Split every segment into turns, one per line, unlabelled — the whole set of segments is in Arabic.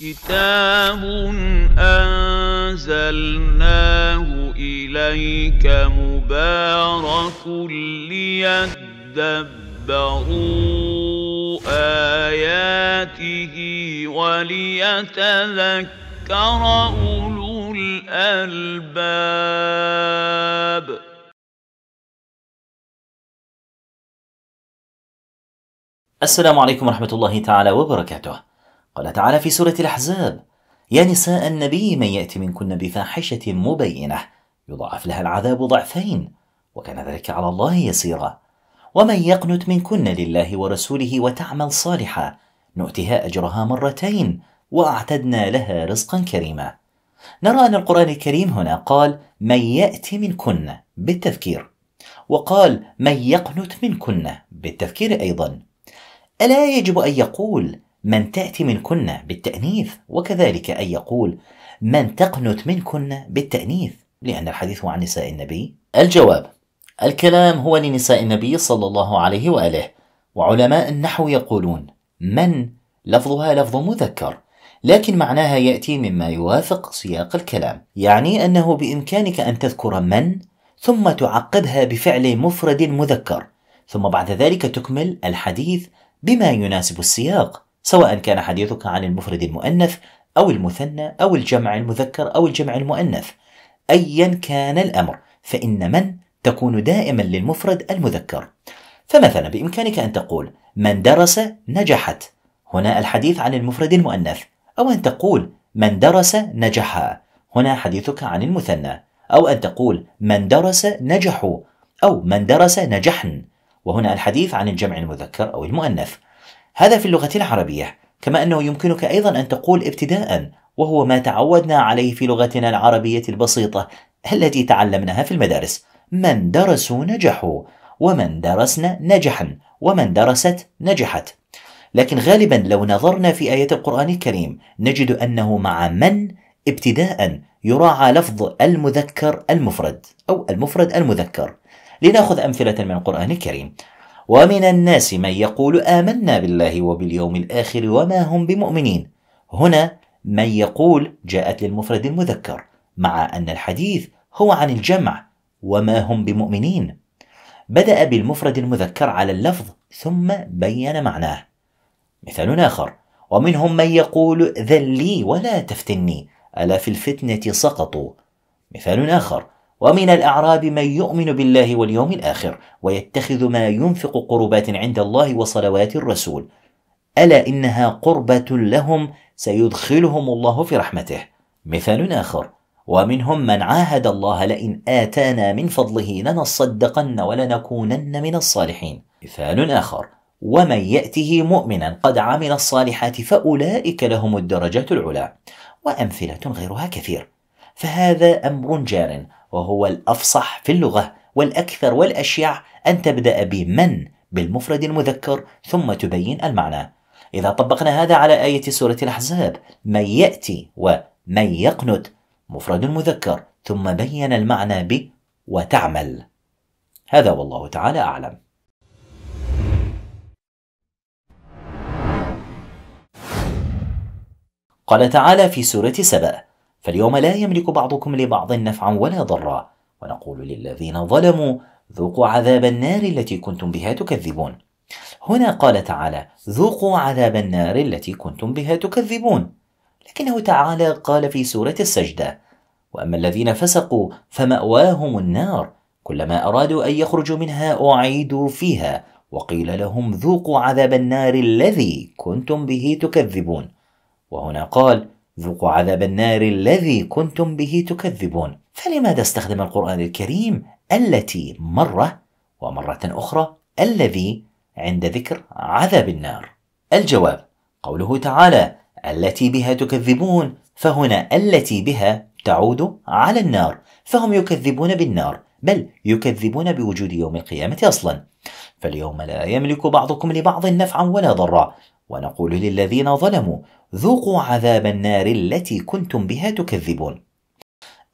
كتاب أنزلناه إليك مبارك ليدبروا آياته وليتذكر أولو الألباب السلام عليكم ورحمة الله تعالى وبركاته قال تعالى في سورة الأحزاب يا نساء النبي من يأتي منكن بفاحشة مبينة يضاعف لها العذاب ضعفين وكان ذلك على الله يسيرا ومن يقنت منكن لله ورسوله وتعمل صالحا نؤتها أجرها مرتين وأعتدنا لها رزقا كريما نرى أن القرآن الكريم هنا قال من يأتي منكن بالتذكير وقال من يقنت منكن بالتذكير أيضا ألا يجب أن يقول من تأتي منكن بالتأنيث وكذلك أن يقول من تقنت منكن بالتأنيث لأن الحديث عن نساء النبي الجواب الكلام هو لنساء النبي صلى الله عليه وآله وعلماء النحو يقولون من لفظها لفظ مذكر لكن معناها يأتي مما يوافق سياق الكلام يعني أنه بإمكانك أن تذكر من ثم تعقبها بفعل مفرد مذكر ثم بعد ذلك تكمل الحديث بما يناسب السياق سواء كان حديثك عن المفرد المؤنث أو المثنى أو الجمع المذكر أو الجمع المؤنث أيا كان الأمر فإن من تكون دائما للمفرد المذكر فمثلا بإمكانك أن تقول من درس نجحت هنا الحديث عن المفرد المؤنث أو أن تقول من درس نجحا هنا حديثك عن المثنى أو أن تقول من درس نجحوا أو من درس نجحن وهنا الحديث عن الجمع المذكر أو المؤنث هذا في اللغة العربية كما أنه يمكنك أيضا أن تقول ابتداء وهو ما تعودنا عليه في لغتنا العربية البسيطة التي تعلمناها في المدارس من درسوا نجحوا ومن درسنا نجحا ومن درست نجحت لكن غالبا لو نظرنا في آية القرآن الكريم نجد أنه مع من ابتداء يراعى لفظ المذكر المفرد أو المفرد المذكر لنأخذ أمثلة من القرآن الكريم ومن الناس من يقول آمنا بالله وباليوم الآخر وما هم بمؤمنين هنا من يقول جاءت للمفرد المذكر مع أن الحديث هو عن الجمع وما هم بمؤمنين بدأ بالمفرد المذكر على اللفظ ثم بين معناه مثال آخر ومنهم من يقول ذلي ولا تفتني ألا في الفتنة سقطوا مثال آخر ومن الأعراب من يؤمن بالله واليوم الآخر ويتخذ ما ينفق قربات عند الله وصلوات الرسول ألا إنها قربة لهم سيدخلهم الله في رحمته مثال آخر ومنهم من عاهد الله لئن آتانا من فضله لنصدقن ولنكونن من الصالحين مثال آخر ومن يأته مؤمنا قد عمل الصالحات فأولئك لهم الدرجات العلى وأمثلة غيرها كثير فهذا أمر جار وهو الأفصح في اللغة والأكثر والأشيع أن تبدأ بمن بالمفرد المذكر ثم تبين المعنى إذا طبقنا هذا على آية سورة الأحزاب من يأتي ومن يقنت مفرد مذكر ثم بين المعنى ب وتعمل هذا والله تعالى أعلم قال تعالى في سورة سبأ فاليوم لا يملك بعضكم لبعض نفعا ولا ضرا ونقول للذين ظلموا ذوقوا عذاب النار التي كنتم بها تكذبون هنا قال تعالى ذوقوا عذاب النار التي كنتم بها تكذبون لكنه تعالى قال في سوره السجده واما الذين فسقوا فماواهم النار كلما ارادوا ان يخرجوا منها اعيدوا فيها وقيل لهم ذوقوا عذاب النار الذي كنتم به تكذبون وهنا قال ذوقوا عذاب النار الذي كنتم به تكذبون فلماذا استخدم القرآن الكريم التي مرة ومرة أخرى الذي عند ذكر عذاب النار الجواب قوله تعالى التي بها تكذبون فهنا التي بها تعود على النار فهم يكذبون بالنار بل يكذبون بوجود يوم القيامة أصلا فاليوم لا يملك بعضكم لبعض نفعا ولا ضرا ونقول للذين ظلموا ذوقوا عذاب النار التي كنتم بها تكذبون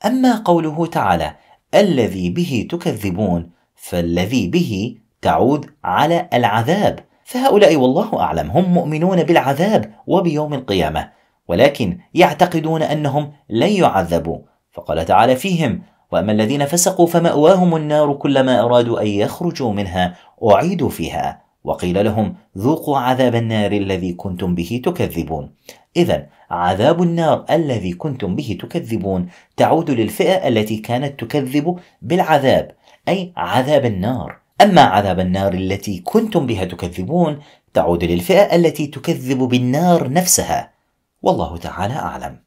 اما قوله تعالى الذي به تكذبون فالذي به تعود على العذاب فهؤلاء والله اعلم هم مؤمنون بالعذاب وبيوم القيامه ولكن يعتقدون انهم لن يعذبوا فقال تعالى فيهم واما الذين فسقوا فماواهم النار كلما ارادوا ان يخرجوا منها اعيدوا فيها وقيل لهم ذوقوا عذاب النار الذي كنتم به تكذبون إذا عذاب النار الذي كنتم به تكذبون تعود للفئة التي كانت تكذب بالعذاب أي عذاب النار أما عذاب النار التي كنتم بها تكذبون تعود للفئة التي تكذب بالنار نفسها والله تعالى أعلم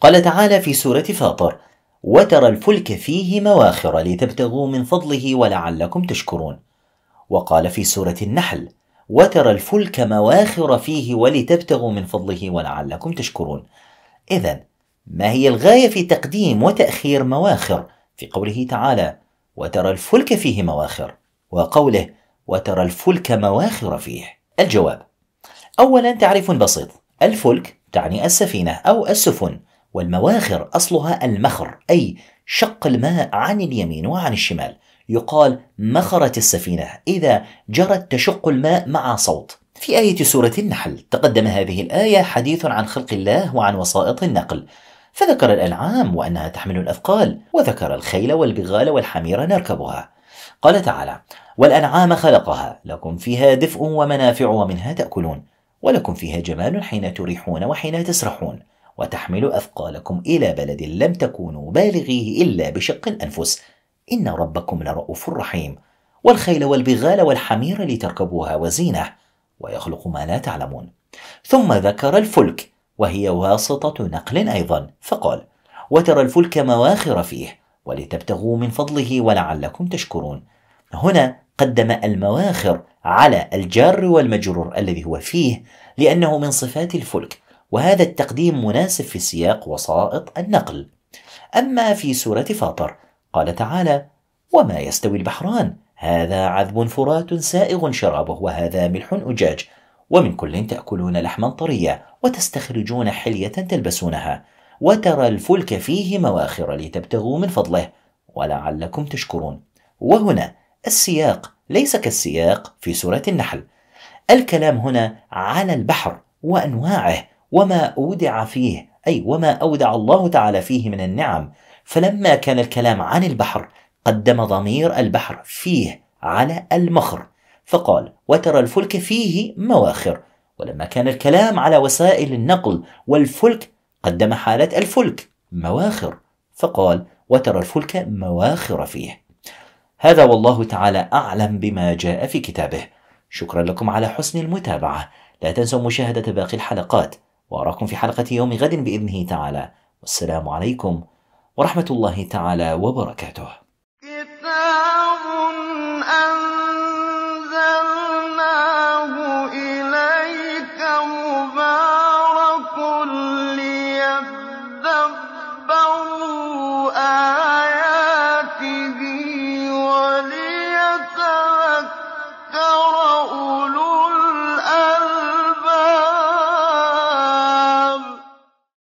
قال تعالى في سورة فاطر وترى الفلك فيه مواخر لتبتغوا من فضله ولعلكم تشكرون وقال في سورة النحل وترى الفلك مواخر فيه ولتبتغوا من فضله ولعلكم تشكرون إذا ما هي الغاية في تقديم وتأخير مواخر في قوله تعالى وترى الفلك فيه مواخر وقوله وترى الفلك مواخر فيه الجواب أولا تعريف بسيط الفلك تعني السفينة أو السفن والمواخر أصلها المخر أي شق الماء عن اليمين وعن الشمال يقال مخرت السفينة إذا جرت تشق الماء مع صوت في آية سورة النحل تقدم هذه الآية حديث عن خلق الله وعن وسائط النقل فذكر الأنعام وأنها تحمل الأثقال وذكر الخيل والبغال والحمير نركبها قال تعالى والأنعام خلقها لكم فيها دفء ومنافع ومنها تأكلون ولكم فيها جمال حين تريحون وحين تسرحون وتحمل أثقالكم إلى بلد لم تكونوا بالغيه إلا بشق الأنفس إن ربكم لرؤوف رحيم والخيل والبغال والحمير لتركبوها وزينة ويخلق ما لا تعلمون ثم ذكر الفلك وهي واسطة نقل أيضا فقال وترى الفلك مواخر فيه ولتبتغوا من فضله ولعلكم تشكرون هنا قدم المواخر على الجار والمجرور الذي هو فيه لأنه من صفات الفلك وهذا التقديم مناسب في سياق وسائط النقل أما في سورة فاطر قال تعالى وما يستوي البحران هذا عذب فرات سائغ شرابه وهذا ملح أجاج ومن كل تأكلون لحما طريا وتستخرجون حلية تلبسونها وترى الفلك فيه مواخر لتبتغوا من فضله ولعلكم تشكرون وهنا السياق ليس كالسياق في سورة النحل الكلام هنا على البحر وأنواعه وما أودع فيه أي وما أودع الله تعالى فيه من النعم فلما كان الكلام عن البحر قدم ضمير البحر فيه على المخر فقال وترى الفلك فيه مواخر ولما كان الكلام على وسائل النقل والفلك قدم حالة الفلك مواخر فقال وترى الفلك مواخر فيه هذا والله تعالى أعلم بما جاء في كتابه شكرا لكم على حسن المتابعة لا تنسوا مشاهدة باقي الحلقات وأراكم في حلقة يوم غد بإذنه تعالى والسلام عليكم ورحمة الله تعالى وبركاته